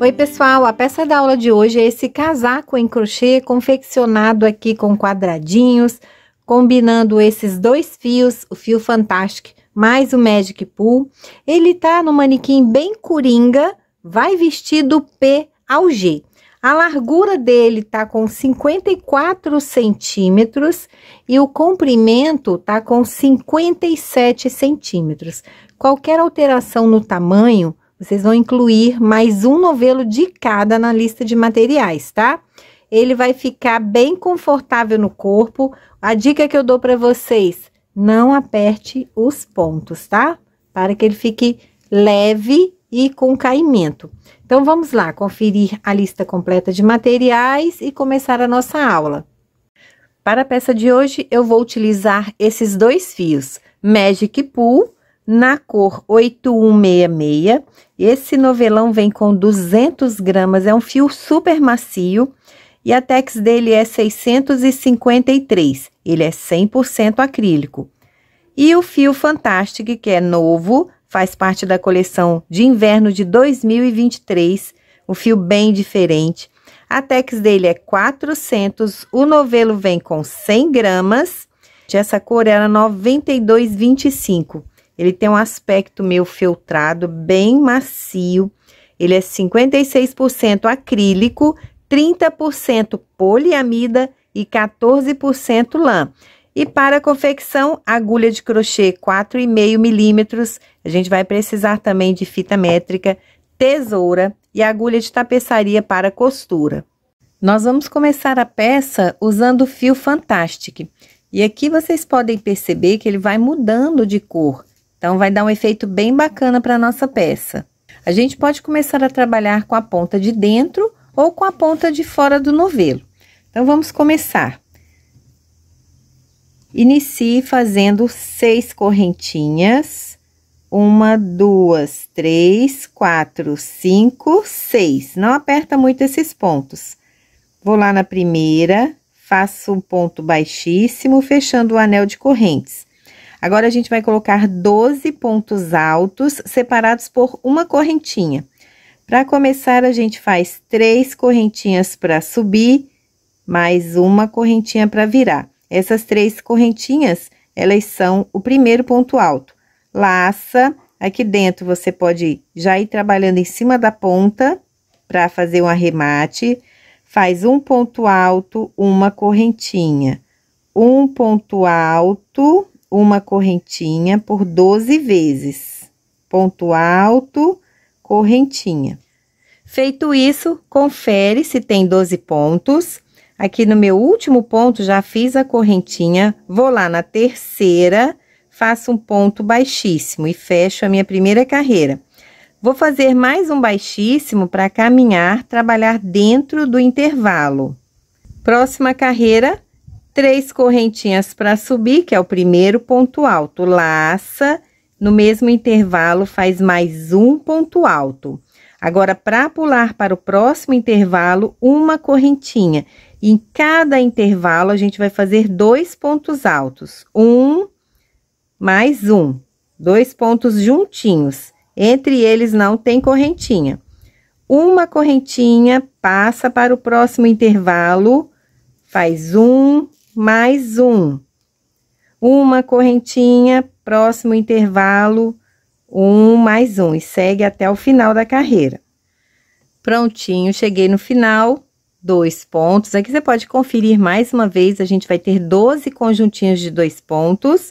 Oi, pessoal! A peça da aula de hoje é esse casaco em crochê confeccionado aqui com quadradinhos, combinando esses dois fios, o fio Fantastic mais o Magic Pool. Ele tá no manequim bem coringa, vai vestido P ao G. A largura dele tá com 54 centímetros e o comprimento tá com 57 centímetros. Qualquer alteração no tamanho, vocês vão incluir mais um novelo de cada na lista de materiais, tá? Ele vai ficar bem confortável no corpo. A dica que eu dou para vocês, não aperte os pontos, tá? Para que ele fique leve e com caimento. Então, vamos lá conferir a lista completa de materiais e começar a nossa aula. Para a peça de hoje, eu vou utilizar esses dois fios, Magic Pool, na cor 8166. Esse novelão vem com 200 gramas, é um fio super macio e a tex dele é 653, ele é 100% acrílico. E o fio Fantastic, que é novo, faz parte da coleção de inverno de 2023, um fio bem diferente. A tex dele é 400, o novelo vem com 100 gramas. Essa cor era é 92,25. Ele tem um aspecto meio feltrado, bem macio. Ele é 56% acrílico, 30% poliamida e 14% lã. E para a confecção, agulha de crochê 4,5 milímetros a gente vai precisar também de fita métrica, tesoura e agulha de tapeçaria para costura. Nós vamos começar a peça usando o fio Fantastic. E aqui vocês podem perceber que ele vai mudando de cor. Então, vai dar um efeito bem bacana para a nossa peça. A gente pode começar a trabalhar com a ponta de dentro ou com a ponta de fora do novelo. Então, vamos começar. Inicie fazendo seis correntinhas. Uma, duas, três, quatro, cinco, seis. Não aperta muito esses pontos. Vou lá na primeira, faço um ponto baixíssimo, fechando o anel de correntes. Agora, a gente vai colocar 12 pontos altos separados por uma correntinha. Para começar, a gente faz três correntinhas para subir, mais uma correntinha para virar. Essas três correntinhas, elas são o primeiro ponto alto laça. Aqui dentro você pode já ir trabalhando em cima da ponta para fazer um arremate. Faz um ponto alto, uma correntinha. Um ponto alto, uma correntinha por 12 vezes. Ponto alto, correntinha. Feito isso, confere se tem 12 pontos. Aqui no meu último ponto já fiz a correntinha, vou lá na terceira faço um ponto baixíssimo e fecho a minha primeira carreira. Vou fazer mais um baixíssimo para caminhar, trabalhar dentro do intervalo. Próxima carreira, três correntinhas para subir, que é o primeiro ponto alto. Laça, no mesmo intervalo faz mais um ponto alto. Agora, para pular para o próximo intervalo, uma correntinha. Em cada intervalo, a gente vai fazer dois pontos altos. Um mais um, dois pontos juntinhos. Entre eles não tem correntinha. Uma correntinha passa para o próximo intervalo, faz um, mais um. Uma correntinha, próximo intervalo, um, mais um. E segue até o final da carreira. Prontinho, cheguei no final, dois pontos. Aqui você pode conferir mais uma vez, a gente vai ter 12 conjuntinhos de dois pontos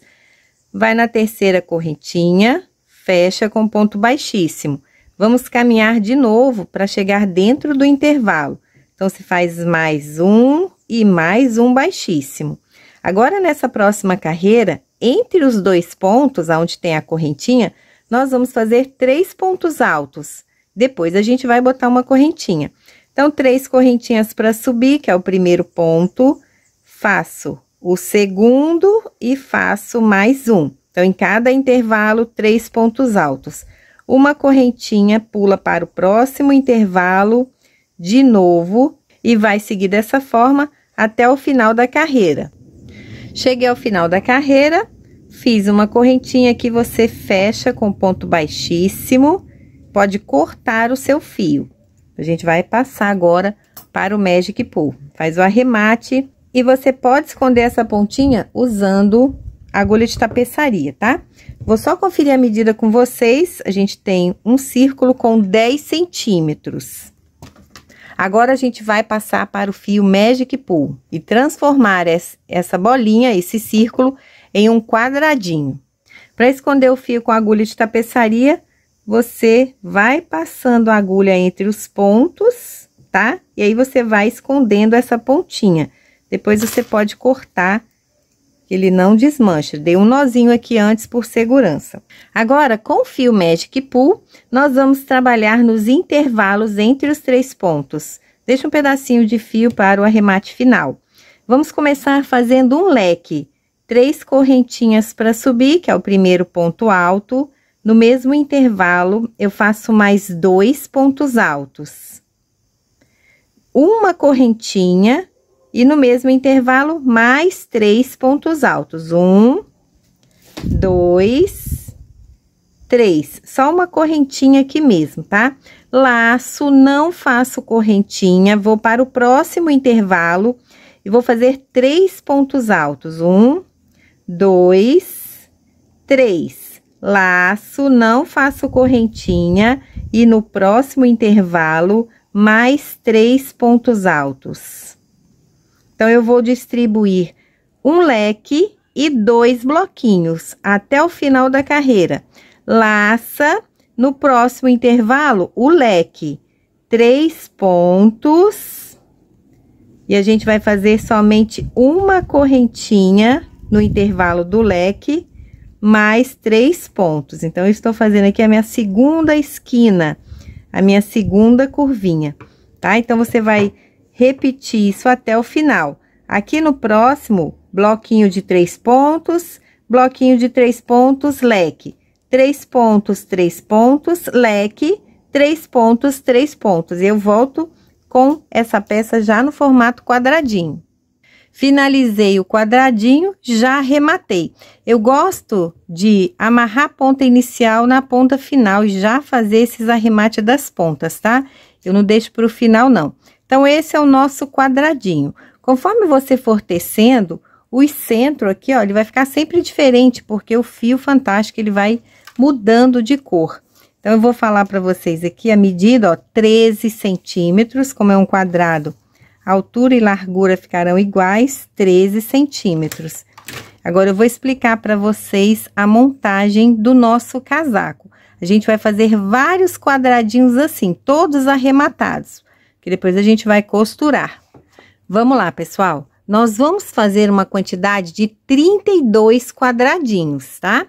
vai na terceira correntinha, fecha com ponto baixíssimo. Vamos caminhar de novo para chegar dentro do intervalo. Então, se faz mais um e mais um baixíssimo. Agora, nessa próxima carreira, entre os dois pontos, aonde tem a correntinha, nós vamos fazer três pontos altos. Depois, a gente vai botar uma correntinha. Então, três correntinhas para subir, que é o primeiro ponto. Faço o segundo e faço mais um. Então, em cada intervalo, três pontos altos. Uma correntinha pula para o próximo intervalo de novo e vai seguir dessa forma até o final da carreira. Cheguei ao final da carreira, fiz uma correntinha que você fecha com ponto baixíssimo, pode cortar o seu fio. A gente vai passar agora para o Magic Pool. Faz o arremate e você pode esconder essa pontinha usando agulha de tapeçaria, tá? Vou só conferir a medida com vocês. A gente tem um círculo com 10 centímetros. Agora, a gente vai passar para o fio Magic Pool e transformar essa bolinha, esse círculo, em um quadradinho. Para esconder o fio com agulha de tapeçaria, você vai passando a agulha entre os pontos, tá? E aí, você vai escondendo essa pontinha. Depois você pode cortar, que ele não desmancha. Dei um nozinho aqui antes por segurança. Agora, com o fio Magic Pull, nós vamos trabalhar nos intervalos entre os três pontos. Deixa um pedacinho de fio para o arremate final. Vamos começar fazendo um leque. Três correntinhas para subir, que é o primeiro ponto alto. No mesmo intervalo, eu faço mais dois pontos altos. Uma correntinha e no mesmo intervalo, mais três pontos altos. Um, dois, três. Só uma correntinha aqui mesmo, tá? Laço, não faço correntinha, vou para o próximo intervalo e vou fazer três pontos altos. Um, dois, três. Laço, não faço correntinha e no próximo intervalo, mais três pontos altos. Então, eu vou distribuir um leque e dois bloquinhos até o final da carreira. Laça no próximo intervalo o leque, três pontos, e a gente vai fazer somente uma correntinha no intervalo do leque, mais três pontos. Então, eu estou fazendo aqui a minha segunda esquina, a minha segunda curvinha, tá? Então, você vai repetir isso até o final. Aqui no próximo, bloquinho de três pontos, bloquinho de três pontos, leque. Três pontos, três pontos, leque, três pontos, três pontos. Eu volto com essa peça já no formato quadradinho. Finalizei o quadradinho, já arrematei. Eu gosto de amarrar a ponta inicial na ponta final e já fazer esses arremates das pontas, tá? Eu não deixo para o final, não. Então, esse é o nosso quadradinho. Conforme você for tecendo, o centro aqui, ó, ele vai ficar sempre diferente, porque o fio fantástico, ele vai mudando de cor. Então, eu vou falar para vocês aqui a medida, ó, 13 centímetros, como é um quadrado, altura e largura ficarão iguais, 13 centímetros. Agora, eu vou explicar para vocês a montagem do nosso casaco. A gente vai fazer vários quadradinhos assim, todos arrematados que depois a gente vai costurar. Vamos lá, pessoal. Nós vamos fazer uma quantidade de 32 quadradinhos, tá?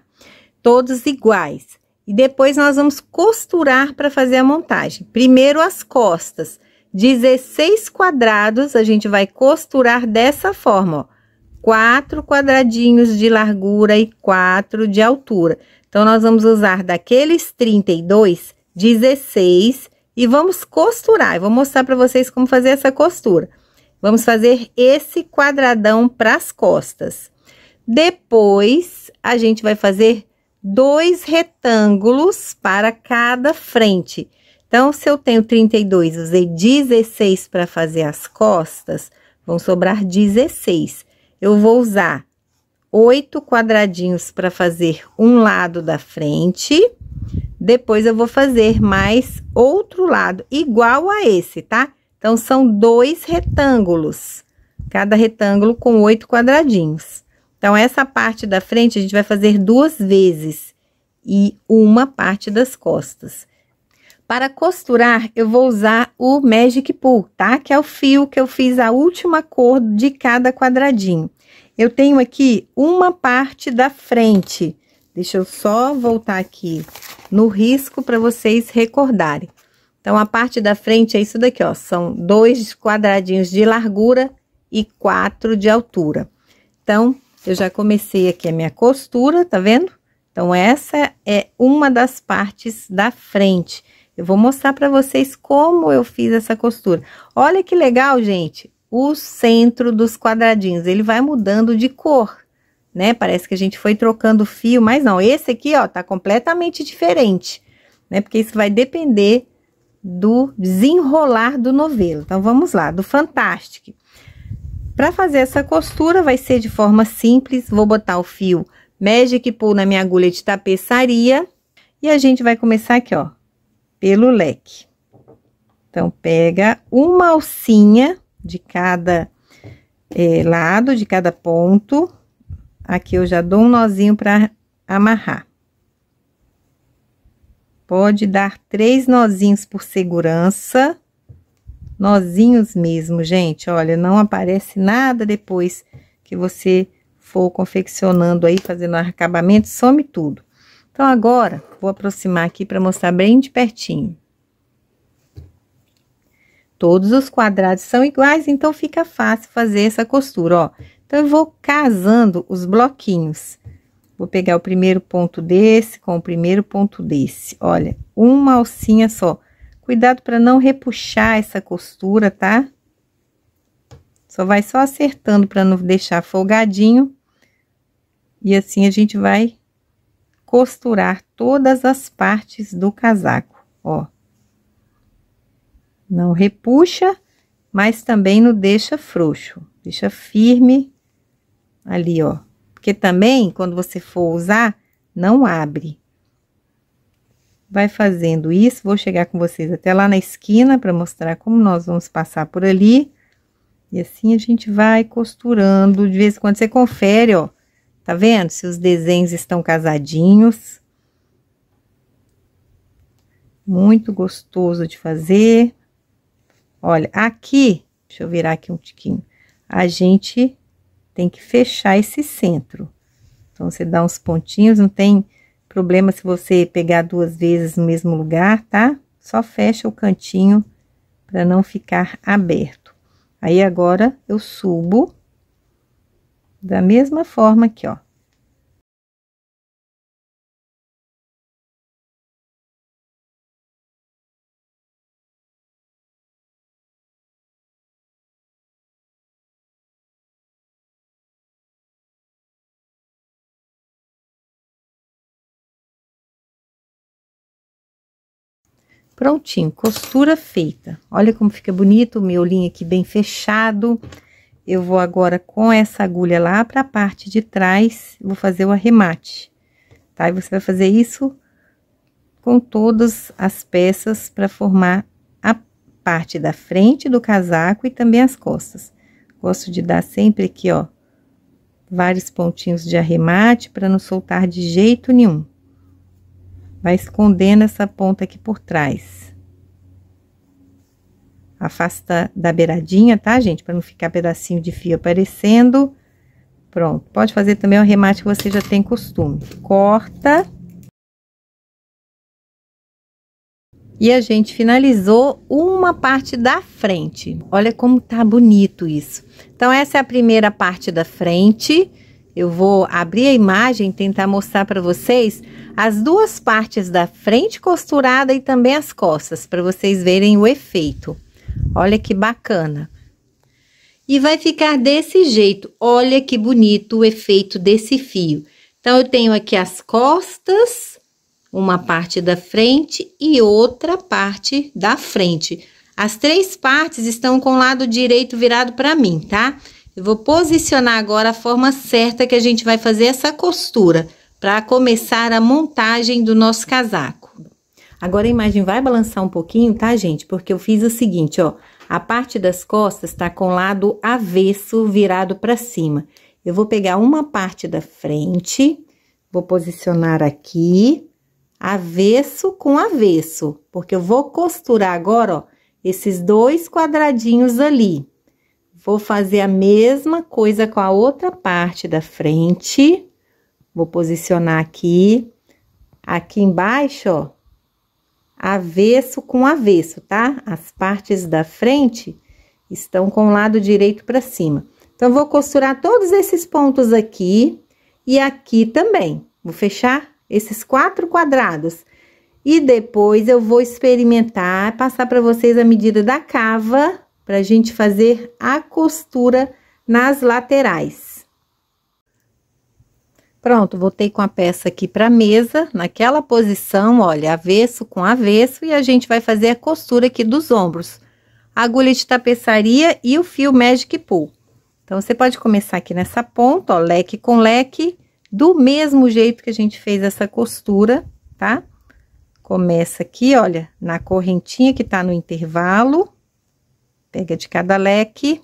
Todos iguais. E depois nós vamos costurar para fazer a montagem. Primeiro as costas. 16 quadrados a gente vai costurar dessa forma, ó. Quatro quadradinhos de largura e quatro de altura. Então, nós vamos usar daqueles 32, 16 e vamos costurar. Eu vou mostrar para vocês como fazer essa costura. Vamos fazer esse quadradão para as costas. Depois, a gente vai fazer dois retângulos para cada frente. Então, se eu tenho 32, usei 16 para fazer as costas, vão sobrar 16. Eu vou usar oito quadradinhos para fazer um lado da frente depois eu vou fazer mais outro lado, igual a esse, tá? Então, são dois retângulos, cada retângulo com oito quadradinhos. Então, essa parte da frente, a gente vai fazer duas vezes e uma parte das costas. Para costurar, eu vou usar o Magic Pool, tá? Que é o fio que eu fiz a última cor de cada quadradinho. Eu tenho aqui uma parte da frente, Deixa eu só voltar aqui no risco para vocês recordarem. Então, a parte da frente é isso daqui, ó. São dois quadradinhos de largura e quatro de altura. Então, eu já comecei aqui a minha costura, tá vendo? Então, essa é uma das partes da frente. Eu vou mostrar para vocês como eu fiz essa costura. Olha que legal, gente, o centro dos quadradinhos. Ele vai mudando de cor, né? Parece que a gente foi trocando fio, mas não, esse aqui, ó, tá completamente diferente, né? Porque isso vai depender do desenrolar do novelo. Então, vamos lá, do Fantastic. Para fazer essa costura, vai ser de forma simples, vou botar o fio Magic Pull na minha agulha de tapeçaria e a gente vai começar aqui, ó, pelo leque. Então, pega uma alcinha de cada é, lado, de cada ponto, Aqui eu já dou um nozinho para amarrar. Pode dar três nozinhos por segurança. Nozinhos mesmo, gente. Olha, não aparece nada depois que você for confeccionando aí, fazendo acabamento, some tudo. Então, agora, vou aproximar aqui para mostrar bem de pertinho. Todos os quadrados são iguais, então fica fácil fazer essa costura, ó. Então, eu vou casando os bloquinhos. Vou pegar o primeiro ponto desse com o primeiro ponto desse. Olha, uma alcinha só. Cuidado para não repuxar essa costura, tá? Só vai só acertando para não deixar folgadinho. E assim a gente vai costurar todas as partes do casaco, ó. Não repuxa, mas também não deixa frouxo. Deixa firme ali, ó. Porque também, quando você for usar, não abre. Vai fazendo isso, vou chegar com vocês até lá na esquina para mostrar como nós vamos passar por ali. E assim a gente vai costurando, de vez em quando você confere, ó. Tá vendo? Se os desenhos estão casadinhos. Muito gostoso de fazer. Olha, aqui, deixa eu virar aqui um tiquinho. A gente tem que fechar esse centro. Então, você dá uns pontinhos, não tem problema se você pegar duas vezes no mesmo lugar, tá? Só fecha o cantinho para não ficar aberto. Aí, agora, eu subo da mesma forma aqui, ó. Prontinho, costura feita. Olha como fica bonito o meu linho aqui bem fechado. Eu vou agora com essa agulha lá para a parte de trás, vou fazer o arremate, tá? E você vai fazer isso com todas as peças para formar a parte da frente do casaco e também as costas. Gosto de dar sempre aqui, ó, vários pontinhos de arremate para não soltar de jeito nenhum. Vai escondendo essa ponta aqui por trás. Afasta da beiradinha, tá, gente? Para não ficar pedacinho de fio aparecendo. Pronto. Pode fazer também o remate que você já tem costume. Corta. E a gente finalizou uma parte da frente. Olha como tá bonito isso. Então, essa é a primeira parte da frente. Eu vou abrir a imagem e tentar mostrar para vocês as duas partes da frente costurada e também as costas, para vocês verem o efeito. Olha que bacana. E vai ficar desse jeito. Olha que bonito o efeito desse fio. Então, eu tenho aqui as costas, uma parte da frente e outra parte da frente. As três partes estão com o lado direito virado para mim, tá? Tá? Eu vou posicionar agora a forma certa que a gente vai fazer essa costura para começar a montagem do nosso casaco. Agora a imagem vai balançar um pouquinho, tá, gente? Porque eu fiz o seguinte, ó. A parte das costas tá com o lado avesso virado para cima. Eu vou pegar uma parte da frente, vou posicionar aqui, avesso com avesso, porque eu vou costurar agora, ó, esses dois quadradinhos ali. Vou fazer a mesma coisa com a outra parte da frente. Vou posicionar aqui. Aqui embaixo, ó, avesso com avesso, tá? As partes da frente estão com o lado direito para cima. Então, vou costurar todos esses pontos aqui e aqui também. Vou fechar esses quatro quadrados. E depois eu vou experimentar, passar para vocês a medida da cava para a gente fazer a costura nas laterais. Pronto, voltei com a peça aqui para mesa, naquela posição, olha, avesso com avesso, e a gente vai fazer a costura aqui dos ombros. Agulha de tapeçaria e o fio Magic Pull. Então, você pode começar aqui nessa ponta, ó, leque com leque, do mesmo jeito que a gente fez essa costura, tá? Começa aqui, olha, na correntinha que tá no intervalo. Pega de cada leque,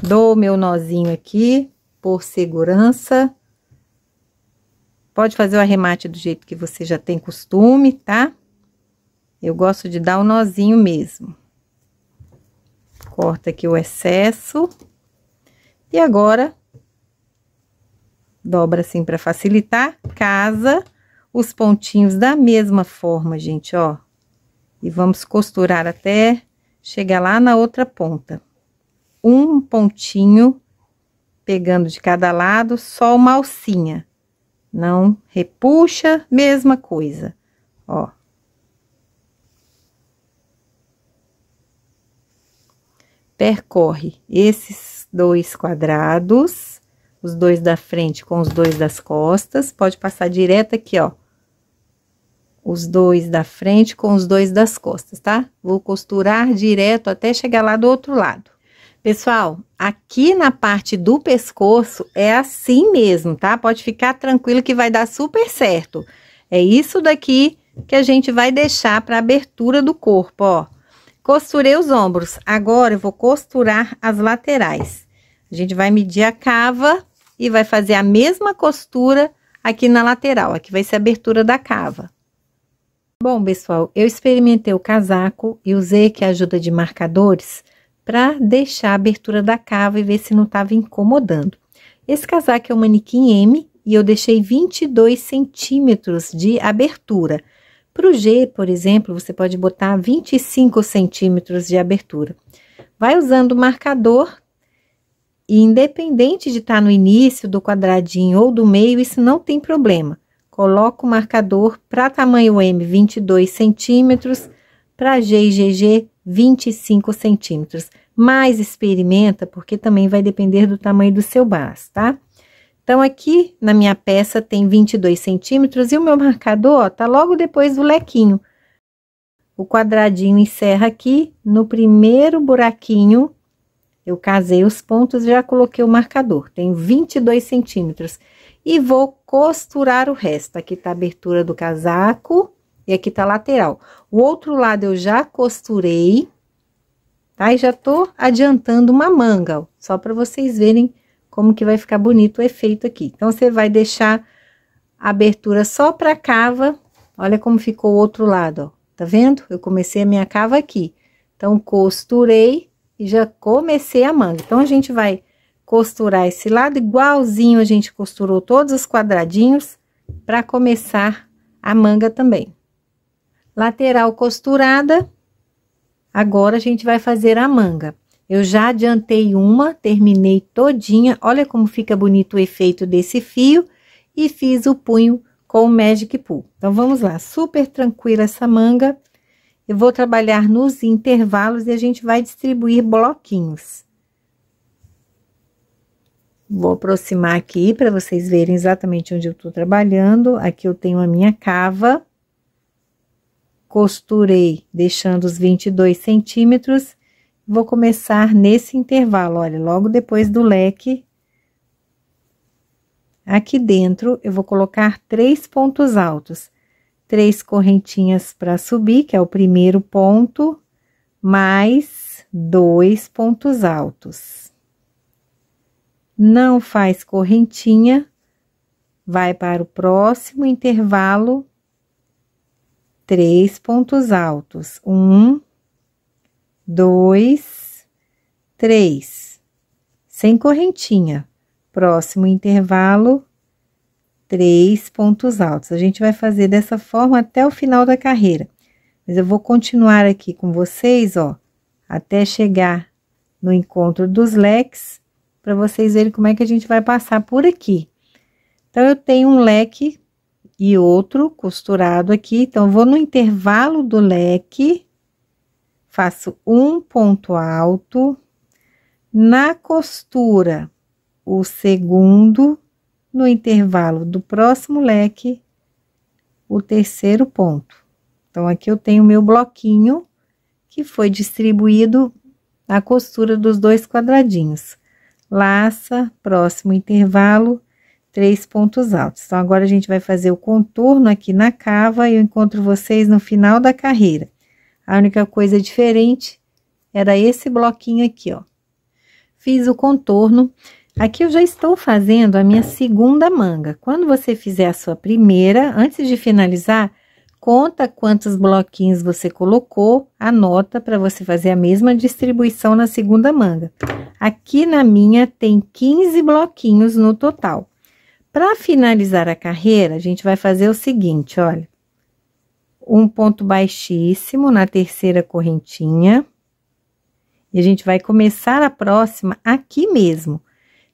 dou meu nozinho aqui, por segurança. Pode fazer o arremate do jeito que você já tem costume, tá? Eu gosto de dar o um nozinho mesmo. Corta aqui o excesso. E agora, dobra assim para facilitar, casa os pontinhos da mesma forma, gente, ó. E vamos costurar até chegar lá na outra ponta. Um pontinho, pegando de cada lado, só uma alcinha. Não repuxa, mesma coisa, ó. Percorre esses dois quadrados, os dois da frente com os dois das costas, pode passar direto aqui, ó os dois da frente com os dois das costas, tá? Vou costurar direto até chegar lá do outro lado. Pessoal, aqui na parte do pescoço é assim mesmo, tá? Pode ficar tranquilo que vai dar super certo. É isso daqui que a gente vai deixar para abertura do corpo, ó. Costurei os ombros, agora eu vou costurar as laterais. A gente vai medir a cava e vai fazer a mesma costura aqui na lateral, aqui vai ser a abertura da cava. Bom, pessoal, eu experimentei o casaco e usei que ajuda de marcadores para deixar a abertura da cava e ver se não estava incomodando. Esse casaco é um manequim M e eu deixei 22 centímetros de abertura. Para o G, por exemplo, você pode botar 25 centímetros de abertura. Vai usando o marcador e independente de estar tá no início do quadradinho ou do meio, isso não tem problema. Coloco o marcador para tamanho M 22 centímetros, para GGG 25 centímetros. Mas experimenta, porque também vai depender do tamanho do seu braço, tá? Então, aqui na minha peça tem 22 centímetros e o meu marcador ó, tá logo depois do lequinho. O quadradinho encerra aqui no primeiro buraquinho. Eu casei os pontos e já coloquei o marcador. Tem 22 centímetros. E vou costurar o resto. Aqui tá a abertura do casaco e aqui tá a lateral. O outro lado eu já costurei, tá? E já tô adiantando uma manga, ó, só para vocês verem como que vai ficar bonito o efeito aqui. Então, você vai deixar a abertura só pra cava. Olha como ficou o outro lado, ó. Tá vendo? Eu comecei a minha cava aqui. Então, costurei e já comecei a manga. Então, a gente vai costurar esse lado igualzinho a gente costurou todos os quadradinhos para começar a manga também. Lateral costurada, agora a gente vai fazer a manga. Eu já adiantei uma, terminei todinha, olha como fica bonito o efeito desse fio e fiz o punho com o Magic Pool. Então, vamos lá, super tranquila essa manga. Eu vou trabalhar nos intervalos e a gente vai distribuir bloquinhos. Vou aproximar aqui para vocês verem exatamente onde eu estou trabalhando. Aqui eu tenho a minha cava. Costurei deixando os 22 centímetros. Vou começar nesse intervalo, olha, logo depois do leque. Aqui dentro eu vou colocar três pontos altos. Três correntinhas para subir, que é o primeiro ponto, mais dois pontos altos não faz correntinha, vai para o próximo intervalo, três pontos altos, um, dois, três, sem correntinha, próximo intervalo, três pontos altos. A gente vai fazer dessa forma até o final da carreira, mas eu vou continuar aqui com vocês, ó, até chegar no encontro dos leques para vocês verem como é que a gente vai passar por aqui. Então, eu tenho um leque e outro costurado aqui, então, vou no intervalo do leque, faço um ponto alto, na costura, o segundo, no intervalo do próximo leque, o terceiro ponto. Então, aqui eu tenho meu bloquinho, que foi distribuído na costura dos dois quadradinhos laça, próximo intervalo, três pontos altos. Então, agora a gente vai fazer o contorno aqui na cava e eu encontro vocês no final da carreira. A única coisa diferente era esse bloquinho aqui, ó. Fiz o contorno. Aqui eu já estou fazendo a minha segunda manga. Quando você fizer a sua primeira, antes de finalizar, Conta quantos bloquinhos você colocou, anota para você fazer a mesma distribuição na segunda manga. Aqui na minha tem 15 bloquinhos no total. Para finalizar a carreira, a gente vai fazer o seguinte, olha. Um ponto baixíssimo na terceira correntinha. E a gente vai começar a próxima aqui mesmo.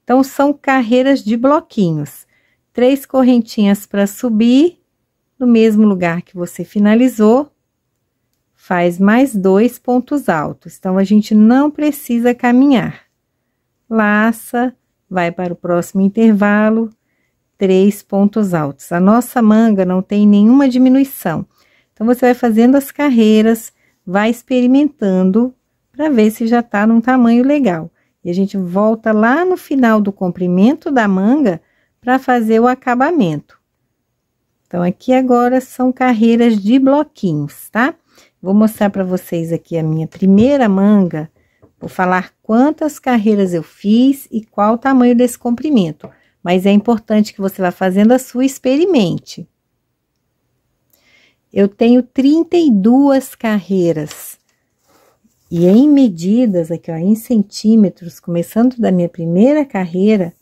Então, são carreiras de bloquinhos. Três correntinhas para subir no mesmo lugar que você finalizou, faz mais dois pontos altos. Então, a gente não precisa caminhar. Laça, vai para o próximo intervalo, três pontos altos. A nossa manga não tem nenhuma diminuição. Então, você vai fazendo as carreiras, vai experimentando para ver se já está num tamanho legal. E a gente volta lá no final do comprimento da manga para fazer o acabamento. Então, aqui agora são carreiras de bloquinhos, tá? Vou mostrar para vocês aqui a minha primeira manga. Vou falar quantas carreiras eu fiz e qual o tamanho desse comprimento. Mas é importante que você vá fazendo a sua experimente. Eu tenho 32 carreiras. E em medidas, aqui ó, em centímetros, começando da minha primeira carreira,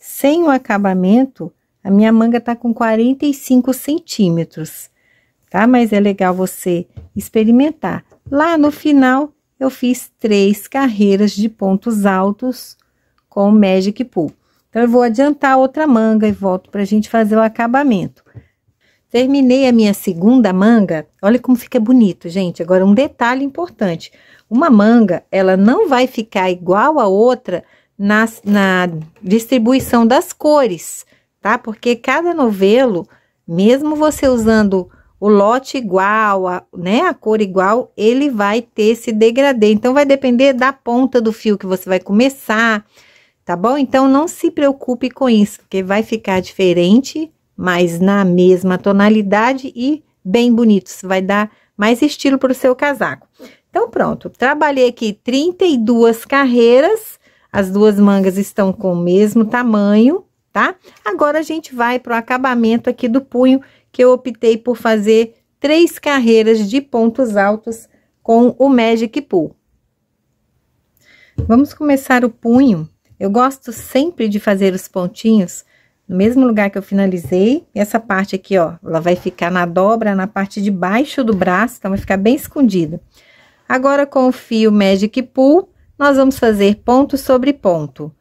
sem o acabamento, a minha manga tá com 45 centímetros, tá? Mas é legal você experimentar. Lá no final, eu fiz três carreiras de pontos altos com o Magic Pool. Então, eu vou adiantar outra manga e volto para a gente fazer o acabamento. Terminei a minha segunda manga. Olha como fica bonito, gente. Agora, um detalhe importante. Uma manga, ela não vai ficar igual a outra na, na distribuição das cores tá? Porque cada novelo, mesmo você usando o lote igual, a, né, a cor igual, ele vai ter esse degradê. Então, vai depender da ponta do fio que você vai começar, tá bom? Então, não se preocupe com isso, porque vai ficar diferente, mas na mesma tonalidade e bem bonito. Isso vai dar mais estilo para o seu casaco. Então, pronto. Trabalhei aqui 32 carreiras. As duas mangas estão com o mesmo tamanho, tá? Agora a gente vai para o acabamento aqui do punho, que eu optei por fazer três carreiras de pontos altos com o Magic Pool. Vamos começar o punho. Eu gosto sempre de fazer os pontinhos no mesmo lugar que eu finalizei. Essa parte aqui, ó, ela vai ficar na dobra, na parte de baixo do braço, então vai ficar bem escondida. Agora, com o fio Magic Pool, nós vamos fazer ponto sobre ponto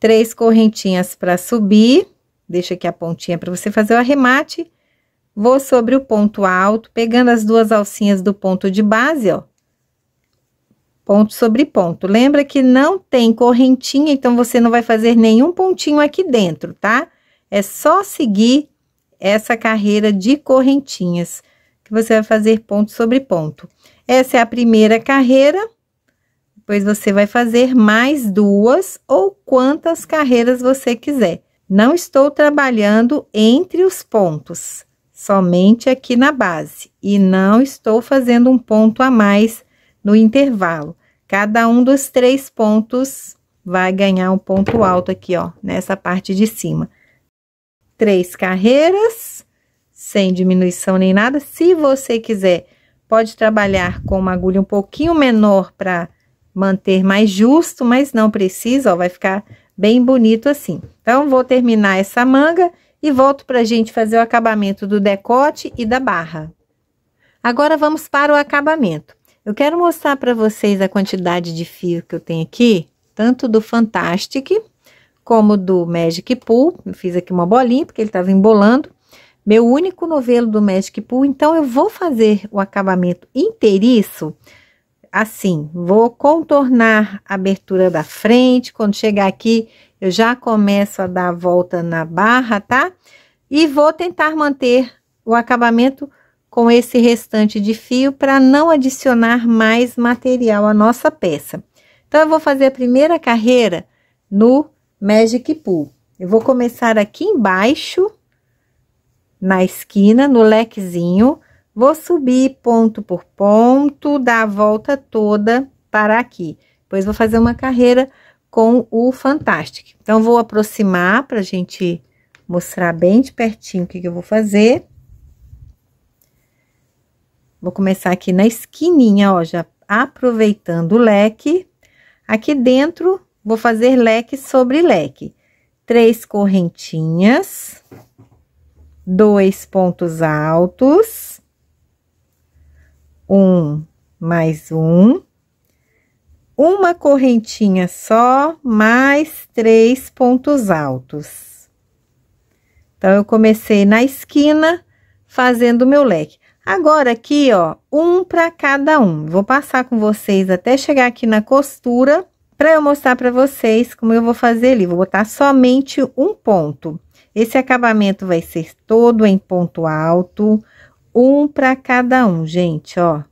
três correntinhas para subir, deixa aqui a pontinha para você fazer o arremate. Vou sobre o ponto alto, pegando as duas alcinhas do ponto de base, ó. Ponto sobre ponto. Lembra que não tem correntinha, então você não vai fazer nenhum pontinho aqui dentro, tá? É só seguir essa carreira de correntinhas, que você vai fazer ponto sobre ponto. Essa é a primeira carreira pois você vai fazer mais duas ou quantas carreiras você quiser. Não estou trabalhando entre os pontos, somente aqui na base, e não estou fazendo um ponto a mais no intervalo. Cada um dos três pontos vai ganhar um ponto alto aqui, ó, nessa parte de cima. Três carreiras, sem diminuição nem nada. Se você quiser, pode trabalhar com uma agulha um pouquinho menor para manter mais justo, mas não precisa, ó, vai ficar bem bonito assim. Então, vou terminar essa manga e volto pra gente fazer o acabamento do decote e da barra. Agora, vamos para o acabamento. Eu quero mostrar para vocês a quantidade de fio que eu tenho aqui, tanto do Fantastic como do Magic Pool. Eu fiz aqui uma bolinha, porque ele estava embolando. Meu único novelo do Magic Pool, então eu vou fazer o acabamento inteiriço assim, vou contornar a abertura da frente, quando chegar aqui eu já começo a dar a volta na barra, tá? E vou tentar manter o acabamento com esse restante de fio para não adicionar mais material à nossa peça. Então, eu vou fazer a primeira carreira no Magic Pool. Eu vou começar aqui embaixo, na esquina, no lequezinho, Vou subir ponto por ponto, dar a volta toda para aqui. Depois vou fazer uma carreira com o Fantastic. Então, vou aproximar para a gente mostrar bem de pertinho o que, que eu vou fazer. Vou começar aqui na esquininha, ó, já aproveitando o leque. Aqui dentro, vou fazer leque sobre leque. Três correntinhas, dois pontos altos, um mais um, uma correntinha só, mais três pontos altos. Então, eu comecei na esquina fazendo o meu leque. Agora, aqui, ó, um para cada um. Vou passar com vocês até chegar aqui na costura, para eu mostrar para vocês como eu vou fazer ali. Vou botar somente um ponto. Esse acabamento vai ser todo em ponto alto, um para cada um, gente, ó.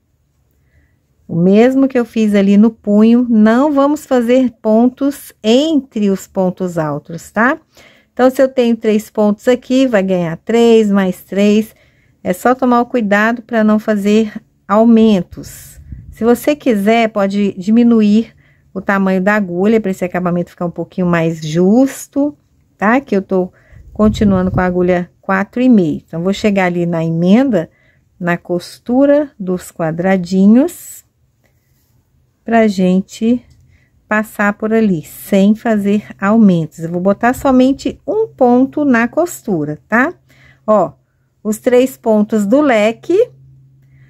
O mesmo que eu fiz ali no punho, não vamos fazer pontos entre os pontos altos, tá? Então, se eu tenho três pontos aqui, vai ganhar três, mais três. É só tomar o cuidado para não fazer aumentos. Se você quiser, pode diminuir o tamanho da agulha para esse acabamento ficar um pouquinho mais justo, tá? Que eu tô continuando com a agulha Quatro e meio. Então, vou chegar ali na emenda, na costura dos quadradinhos, pra gente passar por ali, sem fazer aumentos. Eu vou botar somente um ponto na costura, tá? Ó, os três pontos do leque.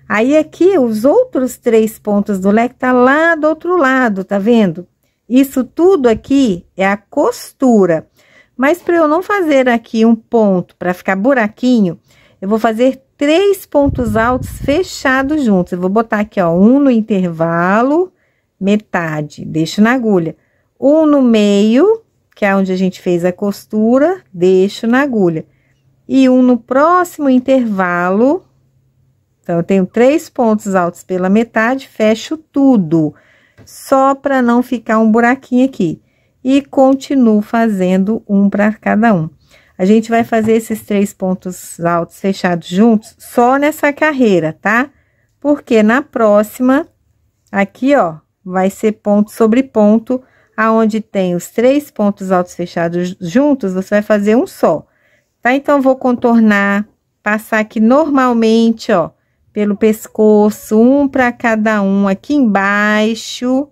Aí, aqui, os outros três pontos do leque tá lá do outro lado, tá vendo? Isso tudo aqui é a costura. Mas para eu não fazer aqui um ponto para ficar buraquinho, eu vou fazer três pontos altos fechados juntos. Eu vou botar aqui, ó, um no intervalo, metade, deixo na agulha. Um no meio, que é onde a gente fez a costura, deixo na agulha. E um no próximo intervalo. Então, eu tenho três pontos altos pela metade, fecho tudo. Só para não ficar um buraquinho aqui e continuo fazendo um para cada um. A gente vai fazer esses três pontos altos fechados juntos só nessa carreira, tá? Porque na próxima, aqui, ó, vai ser ponto sobre ponto, aonde tem os três pontos altos fechados juntos, você vai fazer um só, tá? Então, vou contornar, passar aqui normalmente, ó, pelo pescoço, um para cada um aqui embaixo,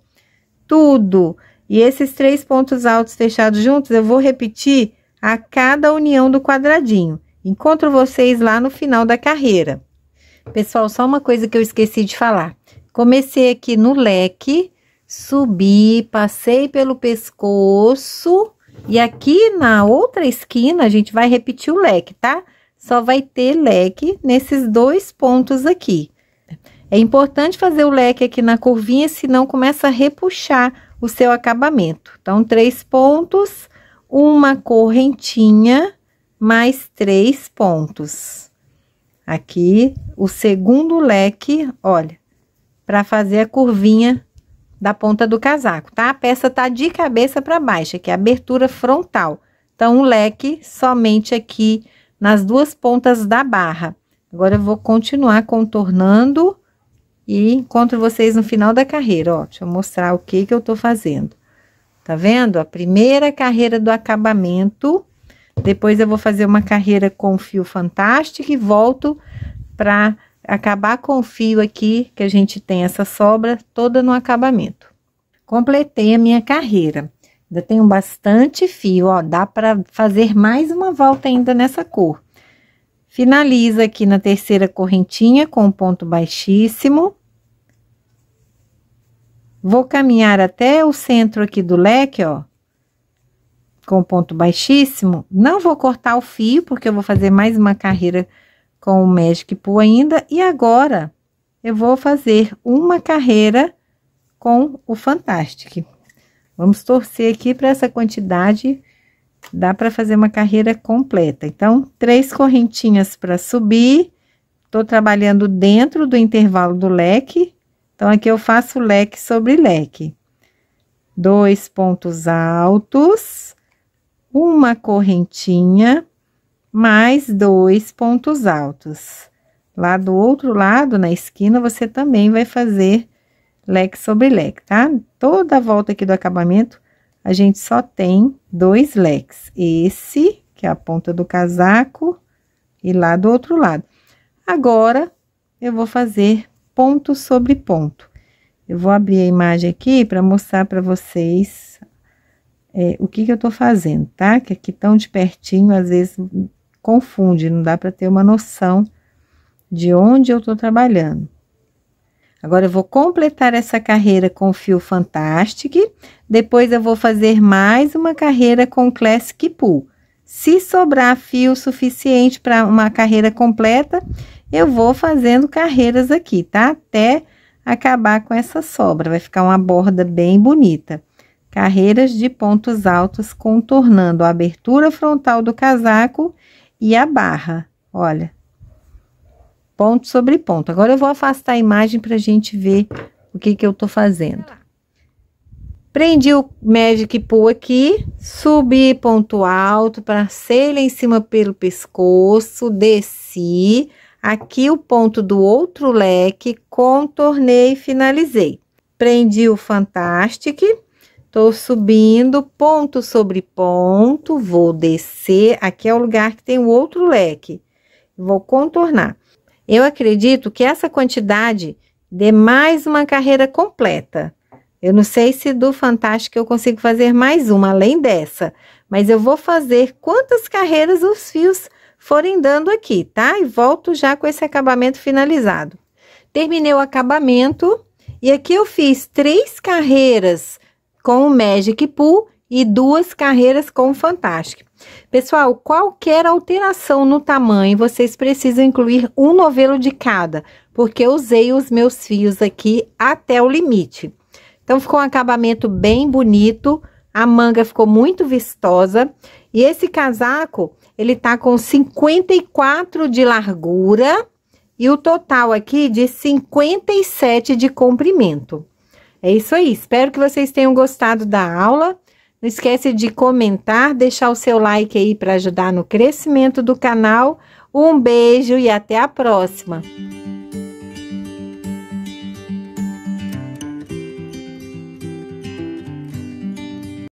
tudo. E esses três pontos altos fechados juntos eu vou repetir a cada união do quadradinho. Encontro vocês lá no final da carreira. Pessoal, só uma coisa que eu esqueci de falar. Comecei aqui no leque, subi, passei pelo pescoço e aqui na outra esquina a gente vai repetir o leque, tá? Só vai ter leque nesses dois pontos aqui. É importante fazer o leque aqui na curvinha, senão começa a repuxar o seu acabamento. Então, três pontos, uma correntinha, mais três pontos. Aqui, o segundo leque, olha, para fazer a curvinha da ponta do casaco, tá? A peça tá de cabeça para baixo, que é abertura frontal. Então, leque somente aqui nas duas pontas da barra. Agora, eu vou continuar contornando e encontro vocês no final da carreira, ó. Deixa eu mostrar o que que eu tô fazendo. Tá vendo? A primeira carreira do acabamento. Depois eu vou fazer uma carreira com fio fantástico e volto para acabar com o fio aqui, que a gente tem essa sobra toda no acabamento. Completei a minha carreira. Ainda tenho bastante fio, ó, dá para fazer mais uma volta ainda nessa cor. Finaliza aqui na terceira correntinha com um ponto baixíssimo. Vou caminhar até o centro aqui do leque, ó, com ponto baixíssimo. Não vou cortar o fio, porque eu vou fazer mais uma carreira com o Magic Pool ainda. E agora, eu vou fazer uma carreira com o Fantastic. Vamos torcer aqui para essa quantidade dá para fazer uma carreira completa. Então, três correntinhas para subir, tô trabalhando dentro do intervalo do leque, então aqui eu faço leque sobre leque. Dois pontos altos, uma correntinha, mais dois pontos altos. Lá do outro lado, na esquina, você também vai fazer leque sobre leque, tá? Toda a volta aqui do acabamento, a gente só tem dois leques. Esse, que é a ponta do casaco, e lá do outro lado. Agora, eu vou fazer ponto sobre ponto. Eu vou abrir a imagem aqui para mostrar para vocês é, o que, que eu tô fazendo, tá? Que aqui tão de pertinho, às vezes, confunde, não dá para ter uma noção de onde eu tô trabalhando. Agora eu vou completar essa carreira com fio Fantastic, depois eu vou fazer mais uma carreira com Classic Pool. Se sobrar fio suficiente para uma carreira completa, eu vou fazendo carreiras aqui, tá? Até acabar com essa sobra, vai ficar uma borda bem bonita. Carreiras de pontos altos contornando a abertura frontal do casaco e a barra, olha ponto sobre ponto. Agora eu vou afastar a imagem para a gente ver o que, que eu tô fazendo. Prendi o Magic Pool aqui, subi ponto alto, passei lá em cima pelo pescoço, desci, aqui o ponto do outro leque, contornei e finalizei. Prendi o Fantastic, Tô subindo ponto sobre ponto, vou descer. Aqui é o lugar que tem o outro leque. Vou contornar. Eu acredito que essa quantidade dê mais uma carreira completa. Eu não sei se do Fantástico eu consigo fazer mais uma além dessa, mas eu vou fazer quantas carreiras os fios forem dando aqui, tá? E volto já com esse acabamento finalizado. Terminei o acabamento e aqui eu fiz três carreiras com o Magic Pool e duas carreiras com o Fantastic. Pessoal, qualquer alteração no tamanho, vocês precisam incluir um novelo de cada, porque eu usei os meus fios aqui até o limite. Então, ficou um acabamento bem bonito, a manga ficou muito vistosa. E esse casaco, ele tá com 54 de largura e o total aqui de 57 de comprimento. É isso aí, espero que vocês tenham gostado da aula. Não esquece de comentar, deixar o seu like aí para ajudar no crescimento do canal. Um beijo e até a próxima!